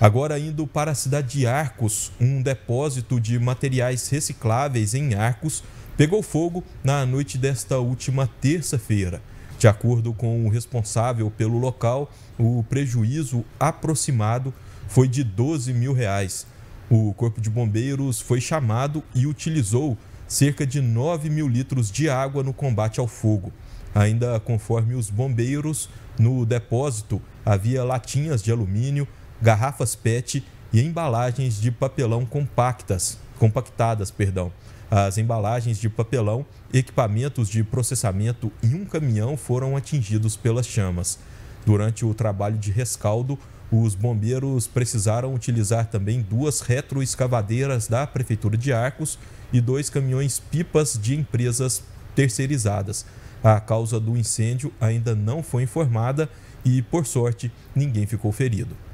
Agora indo para a cidade de Arcos, um depósito de materiais recicláveis em Arcos pegou fogo na noite desta última terça-feira. De acordo com o responsável pelo local, o prejuízo aproximado foi de 12 mil reais. O Corpo de Bombeiros foi chamado e utilizou cerca de 9 mil litros de água no combate ao fogo. Ainda conforme os bombeiros, no depósito havia latinhas de alumínio, garrafas PET e embalagens de papelão compactas, compactadas, perdão. As embalagens de papelão, equipamentos de processamento e um caminhão foram atingidos pelas chamas. Durante o trabalho de rescaldo, os bombeiros precisaram utilizar também duas retroescavadeiras da Prefeitura de Arcos e dois caminhões-pipas de empresas terceirizadas. A causa do incêndio ainda não foi informada e, por sorte, ninguém ficou ferido.